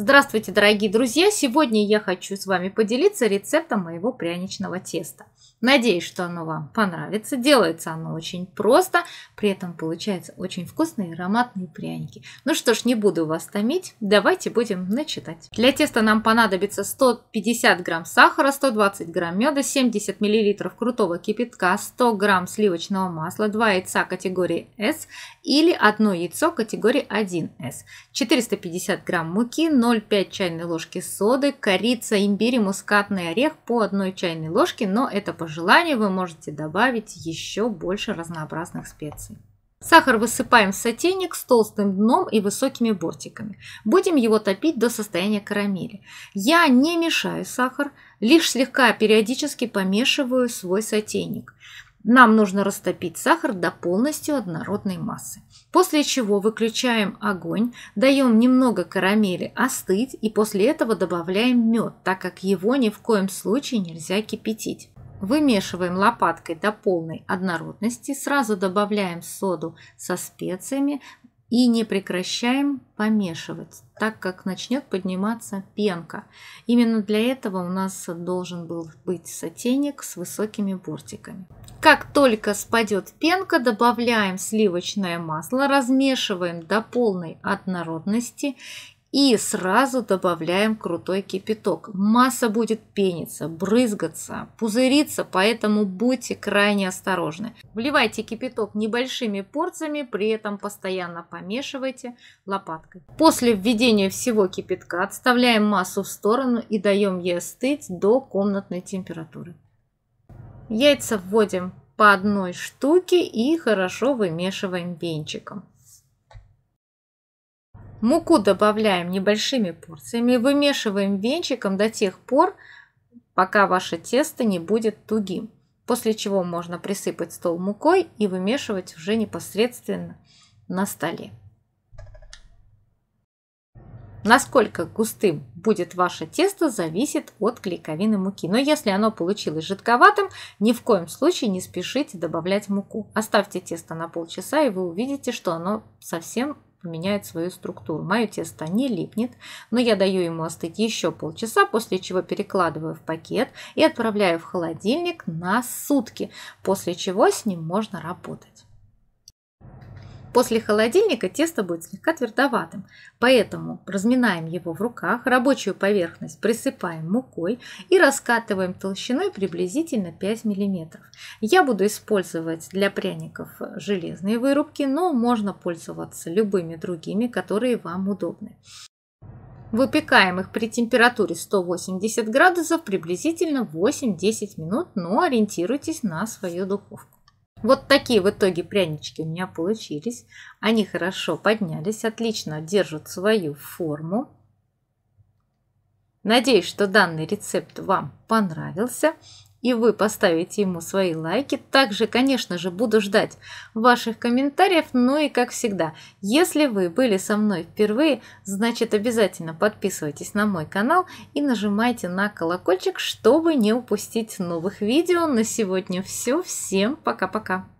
Здравствуйте, дорогие друзья! Сегодня я хочу с вами поделиться рецептом моего пряничного теста. Надеюсь, что оно вам понравится. Делается оно очень просто, при этом получаются очень вкусные ароматные пряники. Ну что ж, не буду вас томить, давайте будем начитать. Для теста нам понадобится 150 грамм сахара, 120 грамм меда, 70 миллилитров крутого кипятка, 100 грамм сливочного масла, 2 яйца категории S или 1 яйцо категории 1 s 450 грамм муки, 0,5 чайной ложки соды, корица, имбирь и мускатный орех по 1 чайной ложке, но это по желанию вы можете добавить еще больше разнообразных специй. Сахар высыпаем в сотейник с толстым дном и высокими бортиками. Будем его топить до состояния карамели. Я не мешаю сахар, лишь слегка периодически помешиваю свой сотейник. Нам нужно растопить сахар до полностью однородной массы. После чего выключаем огонь, даем немного карамели остыть и после этого добавляем мед, так как его ни в коем случае нельзя кипятить. Вымешиваем лопаткой до полной однородности, сразу добавляем соду со специями и не прекращаем помешивать, так как начнет подниматься пенка. Именно для этого у нас должен был быть сотейник с высокими бортиками. Как только спадет пенка, добавляем сливочное масло, размешиваем до полной однородности и сразу добавляем крутой кипяток. Масса будет пениться, брызгаться, пузыриться, поэтому будьте крайне осторожны. Вливайте кипяток небольшими порциями, при этом постоянно помешивайте лопаткой. После введения всего кипятка отставляем массу в сторону и даем ей остыть до комнатной температуры. Яйца вводим по одной штуке и хорошо вымешиваем венчиком. Муку добавляем небольшими порциями, вымешиваем венчиком до тех пор, пока ваше тесто не будет тугим. После чего можно присыпать стол мукой и вымешивать уже непосредственно на столе. Насколько густым будет ваше тесто, зависит от клейковины муки. Но если оно получилось жидковатым, ни в коем случае не спешите добавлять муку. Оставьте тесто на полчаса, и вы увидите, что оно совсем поменяет свою структуру. Мое тесто не липнет, но я даю ему остыть еще полчаса, после чего перекладываю в пакет и отправляю в холодильник на сутки, после чего с ним можно работать. После холодильника тесто будет слегка твердоватым, поэтому разминаем его в руках, рабочую поверхность присыпаем мукой и раскатываем толщиной приблизительно 5 мм. Я буду использовать для пряников железные вырубки, но можно пользоваться любыми другими, которые вам удобны. Выпекаем их при температуре 180 градусов приблизительно 8-10 минут, но ориентируйтесь на свою духовку. Вот такие в итоге прянички у меня получились. Они хорошо поднялись, отлично держат свою форму. Надеюсь, что данный рецепт вам понравился и вы поставите ему свои лайки. Также, конечно же, буду ждать ваших комментариев. Ну и, как всегда, если вы были со мной впервые, значит, обязательно подписывайтесь на мой канал и нажимайте на колокольчик, чтобы не упустить новых видео. На сегодня все. Всем пока-пока!